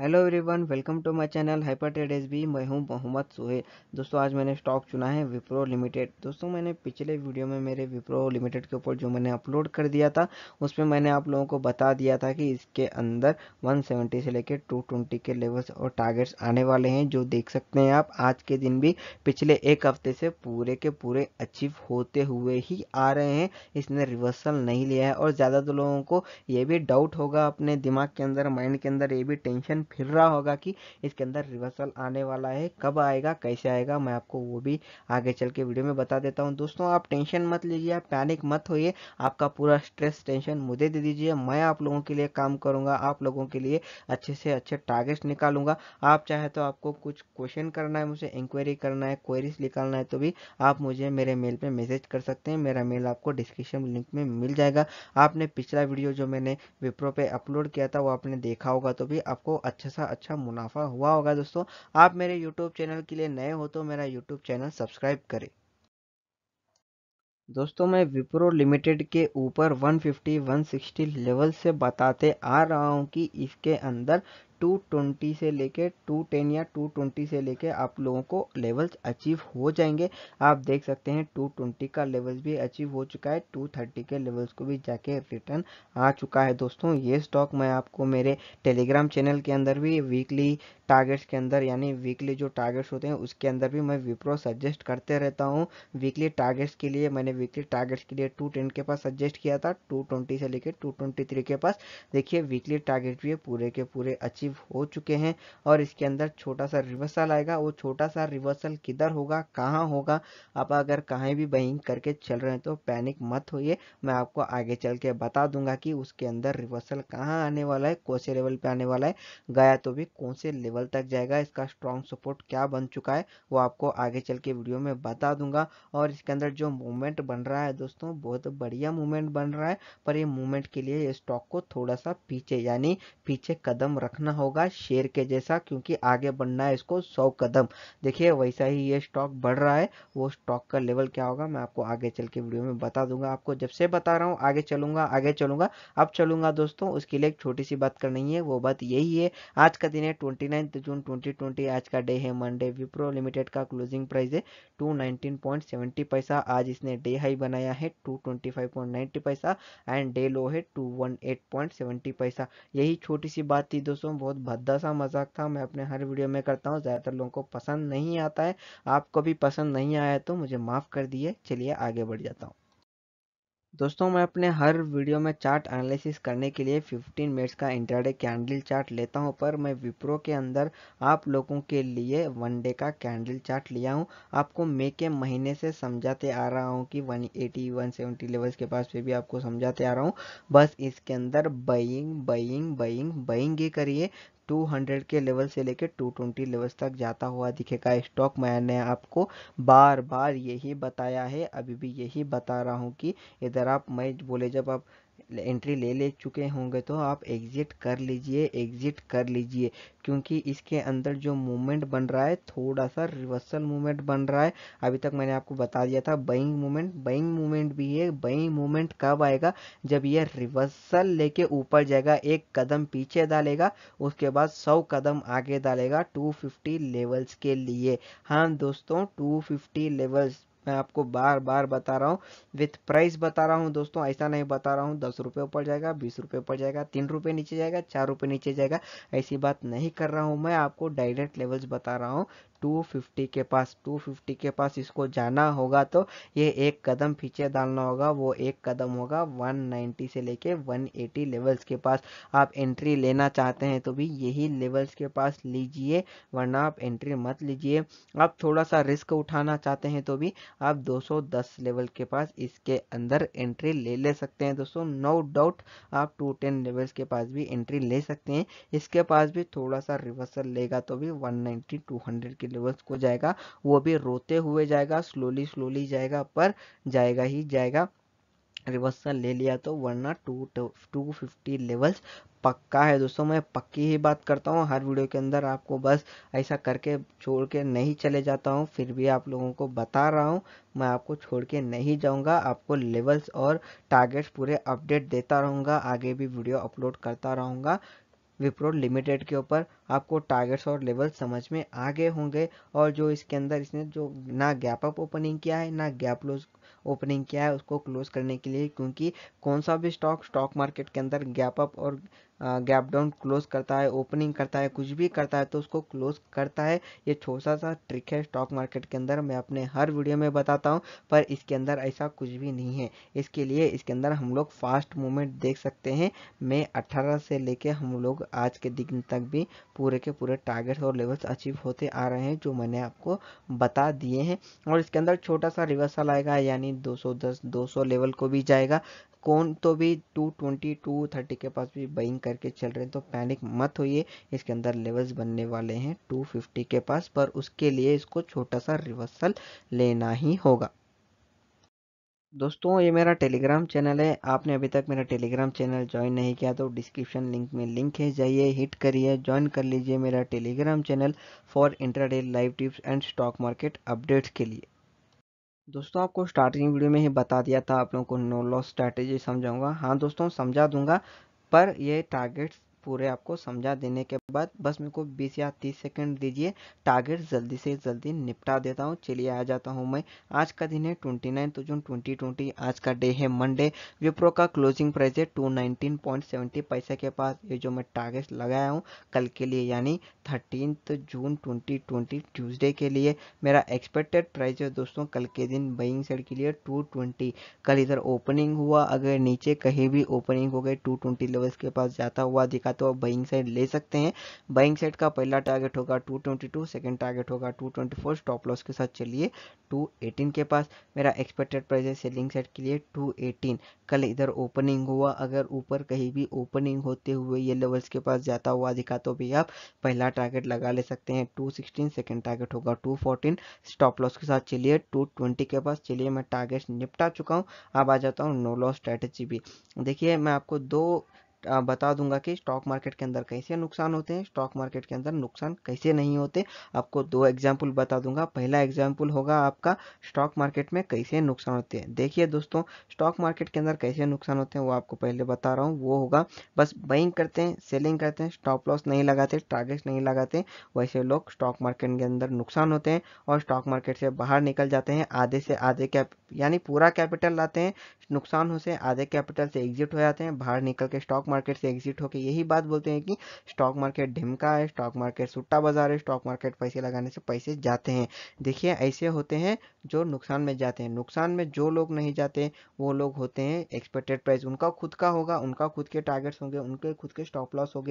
hello everyone welcome to my channel Hyper Trade S B मैं हूं मोहम्मद सुहेल दोस्तों आज मैंने स्टॉक चुना है विप्रो लिमिटेड दोस्तों मैंने पिछले वीडियो में मेरे विप्रो लिमिटेड के ऊपर जो मैंने अपलोड कर दिया था उसमें मैंने आप लोगों को बता दिया था कि इसके अंदर 170 से लेकर 220 के लेवल्स और टारगेट्स आने वाले हैं जो देख सकते हैं आप आज के दिन भी पिछले एक हफ्ते से पूरे के पूरे अचीव होते हुए ही आ रहे हैं इसने रिवर्सल नहीं लिया है और ज़्यादातर लोगों को ये भी डाउट होगा अपने दिमाग के अंदर माइंड के अंदर ये भी टेंशन फिर रहा होगा कि इसके अंदर रिवर्सल आने वाला है कब आएगा कैसे आएगा मैं आपको वो भी आगे चल के वीडियो में बता देता हूँ दोस्तों आप टेंशन मत लीजिए पैनिक मत होइए आपका पूरा स्ट्रेस टेंशन मुझे दे दीजिए मैं आप लोगों के लिए काम करूँगा आप लोगों के लिए अच्छे से अच्छे टारगेट्स निकालूंगा आप चाहे तो आपको कुछ क्वेश्चन करना है मुझे इंक्वायरी करना है क्वेरीज निकालना है तो भी आप मुझे मेरे मेल पे मैसेज कर सकते हैं मेरा मेल आपको डिस्क्रिप्शन लिंक में मिल जाएगा आपने पिछला वीडियो जो मैंने विप्रो पे अपलोड किया था वो आपने देखा होगा तो भी आपको अच्छे सा अच्छा मुनाफा हुआ होगा दोस्तों आप मेरे यूट्यूब चैनल के लिए नए हो तो मेरा यूट्यूब चैनल सब्सक्राइब करें दोस्तों मैं विप्रो लिमिटेड के ऊपर 150, 160 लेवल से बताते आ रहा हूं कि इसके अंदर टू ट्वेंटी से लेके टू टेन या टू ट्वेंटी से लेके आप लोगों को लेवल्स अचीव हो जाएंगे आप देख सकते हैं टू ट्वेंटी का लेवल्स भी अचीव हो चुका है टू थर्टी के लेवल्स को भी जाके रिटर्न आ चुका है दोस्तों ये स्टॉक मैं आपको मेरे टेलीग्राम चैनल के अंदर भी वीकली टारगेट्स के अंदर यानी वीकली जो टारगेट्स होते हैं उसके अंदर भी मैं विप्रो सजेस्ट करते रहता हूँ वीकली टारगेट्स के लिए मैंने वीकली टारगेट्स के लिए टू टेन के पास सजेस्ट किया था टू ट्वेंटी से लेकर टू ट्वेंटी थ्री के पास देखिए वीकली टारगेट भी पूरे के पूरे अचीव अचीव हो चुके हैं और इसके अंदर छोटा सा रिवर्सल आएगा वो छोटा सा रिवर्सल किधर होगा कहाँ होगा आप अगर कहीं भी बहिंग करके चल रहे हैं तो पैनिक मत होइए मैं आपको आगे चल के बता दूंगा कि उसके अंदर रिवर्सल कहाँ आने वाला है कौन से लेवल पर आने वाला है गया तो भी कौन से लेवल तक जाएगा इसका स्ट्रॉन्ग सपोर्ट क्या बन चुका है वो आपको आगे चल के वीडियो में बता दूंगा और इसके अंदर जो मूवमेंट बन रहा है दोस्तों बहुत बढ़िया मूवमेंट बन रहा है पर ये मूवमेंट के लिए स्टॉक को थोड़ा सा पीछे यानी पीछे कदम रखना होगा होगा शेयर के जैसा क्योंकि आगे बढ़ना है इसको सौ कदम देखिए वैसा ही ये स्टॉक बढ़ रहा है वो स्टॉक का लेवल क्या होगा मैं आपको आगे चल के वीडियो में बता दूंगा आपको जब से बता रहा हूँ आगे चलूंगा आगे चलूंगा अब चलूंगा दोस्तों उसके लिए एक छोटी सी बात करनी है वो बात यही है आज का दिन है ट्वेंटी जून ट्वेंटी आज का डे है मंडे विप्रो लिमिटेड का क्लोजिंग प्राइस है टू पैसा आज इसने डे हाई बनाया है टू पैसा एंड डे लो है टू पैसा यही छोटी सी बात थी दोस्तों बहुत भद्दा सा मजाक था मैं अपने हर वीडियो में करता हूँ ज़्यादातर लोगों को पसंद नहीं आता है आपको भी पसंद नहीं आया तो मुझे माफ़ कर दिए चलिए आगे बढ़ जाता हूँ दोस्तों मैं अपने हर वीडियो में चार्ट एनालिसिस करने के लिए 15 मिनट्स का इंटरडे कैंडल चार्ट लेता हूं पर मैं विप्रो के अंदर आप लोगों के लिए वन डे का कैंडल चार्ट लिया हूं आपको मे के महीने से समझाते आ रहा हूं कि 180 170 लेवल्स के पास पे भी आपको समझाते आ रहा हूं बस इसके अंदर बइंग बइंग बइंग बइंग ये करिए 200 के लेवल से लेकर 220 लेवल्स तक जाता हुआ दिखेगा स्टॉक मैंने आपको बार बार यही बताया है अभी भी यही बता रहा हूँ कि इधर आप मैं बोले जब आप एंट्री ले ले चुके होंगे तो आप एग्ज़िट कर लीजिए एग्ज़िट कर लीजिए क्योंकि इसके अंदर जो मूवमेंट बन रहा है थोड़ा सा रिवर्सल मूवमेंट बन रहा है अभी तक मैंने आपको बता दिया था बइंग मूवमेंट बइंग मूवमेंट भी है बइंग मूवमेंट कब आएगा जब यह रिवर्सल लेके ऊपर जाएगा एक कदम पीछे डालेगा उसके बाद सौ कदम आगे डालेगा टू लेवल्स के लिए हाँ दोस्तों टू लेवल्स मैं आपको बार बार बता रहा हूँ विथ प्राइस बता रहा हूँ दोस्तों ऐसा नहीं बता रहा हूँ दस रुपये ऊपर जाएगा बीस रुपये ऊपर जाएगा तीन रुपये नीचे जाएगा चार रुपये नीचे जाएगा ऐसी बात नहीं कर रहा हूँ मैं आपको डायरेक्ट लेवल्स बता रहा हूँ 250 के पास 250 के पास इसको जाना होगा तो ये एक कदम पीछे डालना होगा वो एक कदम होगा 190 से लेके 180 लेवल्स के पास आप एंट्री लेना चाहते हैं तो भी यही लेवल्स के पास लीजिए वरना आप एंट्री मत लीजिए आप थोड़ा सा रिस्क उठाना चाहते हैं तो भी आप 210 लेवल के पास इसके अंदर एंट्री ले ले सकते हैं दोस्तों नो डाउट आप टेन लेवल्स के पास भी एंट्री ले सकते हैं इसके पास भी थोड़ा सा रिवर्सल लेगा तो भी टू हंड्रेड के सिलेबस को जाएगा वो भी रोते हुए जाएगा स्लोली स्लोली जाएगा पर जाएगा ही जाएगा रिवर्सल ले लिया तो वरना टू टू फिफ्टी लेवल्स पक्का है दोस्तों मैं पक्की ही बात करता हूँ हर वीडियो के अंदर आपको बस ऐसा करके छोड़ के नहीं चले जाता हूँ फिर भी आप लोगों को बता रहा हूँ मैं आपको छोड़ के नहीं जाऊँगा आपको लेवल्स और टारगेट्स पूरे अपडेट देता रहूँगा आगे भी वीडियो अपलोड करता रहूँगा विप्रो लिमिटेड के ऊपर आपको टारगेट्स और लेवल समझ में आ गए होंगे और जो इसके अंदर इसने जो ना गैप अप ओपनिंग किया है ना गैप लोज ओपनिंग किया है उसको क्लोज करने के लिए क्योंकि कौन सा भी स्टॉक स्टॉक मार्केट के अंदर गैप अप और गैप डाउन क्लोज करता है ओपनिंग करता है कुछ भी करता है तो उसको क्लोज करता है ये छोटा सा ट्रिक है स्टॉक मार्केट के अंदर मैं अपने हर वीडियो में बताता हूँ पर इसके अंदर ऐसा कुछ भी नहीं है इसके लिए इसके अंदर हम लोग फास्ट मूवमेंट देख सकते हैं मैं अट्ठारह से लेके हम लोग आज के दिन तक भी पूरे के पूरे टारगेट्स और लेवल्स अचीव होते आ रहे हैं जो मैंने आपको बता दिए हैं और इसके अंदर छोटा सा रिवर्सल आएगा यानी 210 200 लेवल को भी जाएगा कौन तो भी 220 230 के पास भी बाइंग करके चल रहे हैं तो पैनिक मत होइए इसके अंदर लेवल्स बनने वाले हैं 250 के पास पर उसके लिए इसको छोटा सा रिवर्सल लेना ही होगा दोस्तों ये मेरा टेलीग्राम चैनल है आपने अभी तक मेरा टेलीग्राम चैनल ज्वाइन नहीं किया तो डिस्क्रिप्शन लिंक में लिंक है जाइए हिट करिए ज्वाइन कर लीजिए मेरा Telegram channel for intraday live tips and stock market updates के लिए दोस्तों आपको स्टार्टिंग वीडियो में ही बता दिया था आप लोगों को नो लॉस स्ट्रैटेजी समझाऊंगा हाँ दोस्तों समझा दूंगा पर ये टारगेट्स पूरे आपको समझा देने के बाद बस मेरे को बीस या तीस सेकेंड दीजिए टारगेट जल्दी से जल्दी निपटा देता हूँ चलिए आ जाता हूँ मैं आज का दिन है ट्वेंटी नाइन तो जून ट्वेंटी ट्वेंटी आज का डे है मंडे विप्रो का क्लोजिंग प्राइस है टू नाइनटीन पॉइंट सेवेंटी पैसे के पास ये जो मैं टारगेट लगाया हूँ कल के लिए यानी thirteen June twenty twenty Tuesday के लिए मेरा एक्सपेक्टेड प्राइस है दोस्तों कल के दिन बइंग सेड के लिए टू कल इधर ओपनिंग हुआ अगर नीचे कहीं भी ओपनिंग हो गए टू लेवल्स के पास जाता हुआ दिखा तो आप बइंग साइड ले सकते हैं बाइंग सेट का पहला टारगेट होगा 222 ट्वेंटी सेकेंड टारगेट होगा 224 ट्वेंटी स्टॉप लॉस के साथ चलिए 218 के पास मेरा एक्सपेक्टेड प्राइस है सेलिंग सेट के लिए 218 कल इधर ओपनिंग हुआ अगर ऊपर कहीं भी ओपनिंग होते हुए ये लेवल्स के पास जाता हुआ दिखा तो भी आप पहला टारगेट लगा ले सकते हैं टू सिक्सटीन टारगेट होगा टू स्टॉप लॉस के साथ चलिए टू के पास चलिए मैं टारगेट निपटा चुका हूँ अब आ जाता हूँ नो लॉस स्ट्रैटेजी भी देखिए मैं आपको दो बता दूंगा कि स्टॉक मार्केट के अंदर कैसे नुकसान होते हैं स्टॉक मार्केट के अंदर नुकसान कैसे नहीं होते आपको दो एग्जाम्पल बता दूंगा पहला एग्जाम्पल होगा आपका स्टॉक मार्केट में कैसे नुकसान होते हैं देखिए दोस्तों स्टॉक मार्केट के अंदर कैसे नुकसान होते हैं वो आपको पहले बता रहा हूँ वो होगा बस बाइंग करते हैं सेलिंग करते हैं स्टॉप लॉस नहीं लगाते टारगेट नहीं लगाते वैसे लोग स्टॉक मार्केट के अंदर नुकसान होते हैं और स्टॉक मार्केट से बाहर निकल जाते हैं आधे से आधे कैप यानी पूरा कैपिटल लाते हैं नुकसान हो से आधे कैपिटल से एग्जिट हो जाते हैं बाहर निकल के स्टॉक मार्केट से एग्जिट होकर यही बात बोलते हैं कि स्टॉक मार्केट ढिमका है स्टॉक मार्केट सुट्टा बाजार है स्टॉक मार्केट पैसे लगाने से पैसे जाते हैं देखिए ऐसे होते हैं जो नुकसान में जाते हैं नुकसान में जो लोग नहीं जाते वो लोग होते हैं एक्सपेक्टेड प्राइस उनका खुद का होगा उनका खुद के टारगेट्स होंगे उनके खुद के स्टॉप लॉस हो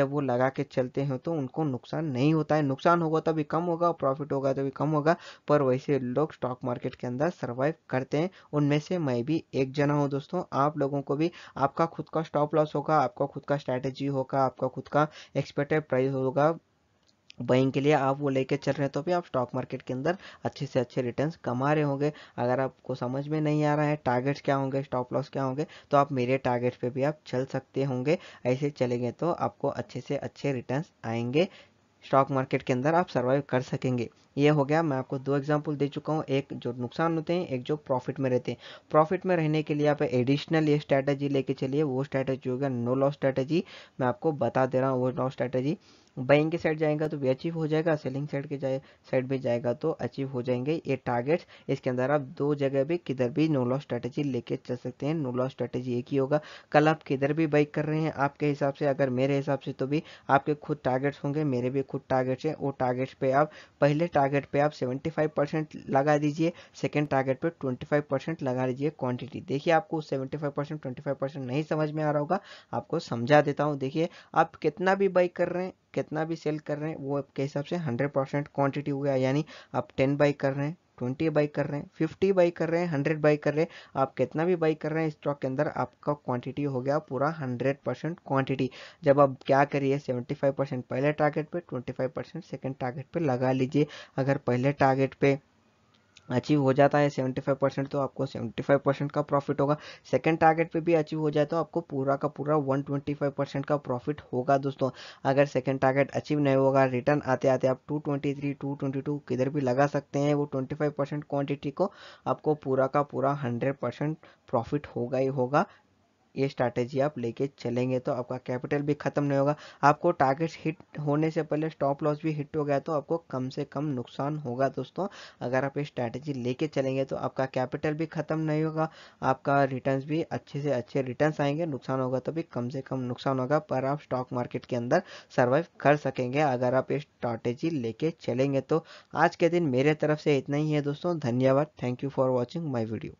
जब वो लगा के चलते हैं तो उनको नुकसान नहीं होता है नुकसान होगा तभी कम होगा प्रॉफिट होगा तभी कम होगा पर वैसे लोग स्टॉक मार्केट के अंदर सर्वाइव करते हैं उनमें से मैं भी एक जना हूँ दोस्तों आप लोगों को भी आपका खुद का स्टॉप लॉस होगा आपका खुद का स्ट्रैटेजी होगा आपका खुद का एक्सपेक्टेड प्राइस होगा बाइंग के लिए आप वो लेके चल रहे हैं तो भी आप स्टॉक मार्केट के अंदर अच्छे से अच्छे रिटर्न्स कमा रहे होंगे अगर आपको समझ में नहीं आ रहा है टारगेट्स क्या होंगे स्टॉप लॉस क्या होंगे तो आप मेरे टारगेट पे भी आप चल सकते होंगे ऐसे चलेंगे तो आपको अच्छे से अच्छे रिटर्न्स आएंगे स्टॉक मार्केट के अंदर आप सर्वाइव कर सकेंगे ये हो गया मैं आपको दो एग्जांपल दे चुका हूँ एक जो नुकसान होते हैं एक जो प्रॉफिट में रहते हैं प्रॉफिट में रहने के लिए आप एडिशनल ये स्ट्रैटेजी लेके चलिए वो स्ट्रैटेजी हो गया नो लॉस स्ट्रैटेजी मैं आपको बता दे रहा हूँ वो लॉस स्ट्रैटेजी बाइंग के साइड जाएगा तो भी अचीव हो जाएगा सेलिंग साइड के जाए साइड में जाएगा तो अचीव हो जाएंगे ये टारगेट्स इसके अंदर आप दो जगह भी किधर भी नो लॉस स्ट्रेटेजी लेके चल सकते हैं नो लॉस स्ट्रेटेजी एक ही होगा कल आप किधर भी बाइक कर रहे हैं आपके हिसाब से अगर मेरे हिसाब से तो भी आपके खुद टारगेट्स होंगे मेरे भी खुद टारगेट्स हैं वो टारगेट्स पे आप पहले टारगेट पे आप सेवेंटी परसेंट लगा दीजिए सेकेंड टारगेट पे ट्वेंटी परसेंट लगा दीजिए क्वान्टिटी देखिए आपको सेवेंटी परसेंट ट्वेंटी नहीं समझ में आ रहा होगा आपको समझा देता हूँ देखिए आप कितना भी बाइक कर रहे हैं कितना भी सेल कर रहे हैं वो आपके हिसाब से हंड्रेड परसेंट क्वान्टिटी हो गया यानी आप टेन बाई कर रहे हैं ट्वेंटी बाई कर रहे हैं फिफ्टी बाई कर रहे हैं हंड्रेड बाई कर रहे हैं आप कितना भी बाई कर रहे हैं स्टॉक के अंदर आपका क्वांटिटी हो गया पूरा हंड्रेड परसेंट क्वांटिटी जब आप क्या करिए सेवेंटी फाइव परसेंट पहले टारगेट पे twenty five percent second target पे लगा लीजिए अगर पहले टारगेट पे अचीव हो जाता है सेवेंटी फाइव परसेंट तो आपको सेवेंटी फाइव परसेंट का प्रॉफिट होगा सेकंड टारगेट पे भी अचीव हो जाए तो आपको पूरा का पूरा वन ट्वेंटी फाइव परसेंट का प्रॉफिट होगा दोस्तों अगर सेकंड टारगेट अचीव नहीं होगा रिटर्न आते आते आप two twenty three two twenty two किधर भी लगा सकते हैं वो ट्वेंटी फाइव परसेंट क्वान्टिटी को आपको पूरा का पूरा हंड्रेड परसेंट प्रॉफिट होगा ही होगा ये स्ट्रैटेजी आप लेके चलेंगे तो आपका कैपिटल भी ख़त्म नहीं होगा आपको टारगेट हिट होने से पहले स्टॉप लॉस भी हिट हो गया तो आपको कम से कम नुकसान होगा दोस्तों अगर आप ये स्ट्रैटेजी लेके चलेंगे तो आपका कैपिटल भी ख़त्म नहीं होगा आपका रिटर्न भी अच्छे से अच्छे रिटर्न आएंगे नुकसान होगा तो भी कम से कम नुकसान होगा पर आप स्टॉक मार्केट के अंदर सर्वाइव कर सकेंगे अगर आप ये स्ट्रैटेजी लेके चलेंगे तो आज के दिन मेरे तरफ से इतना ही है दोस्तों धन्यवाद thank you for watching my video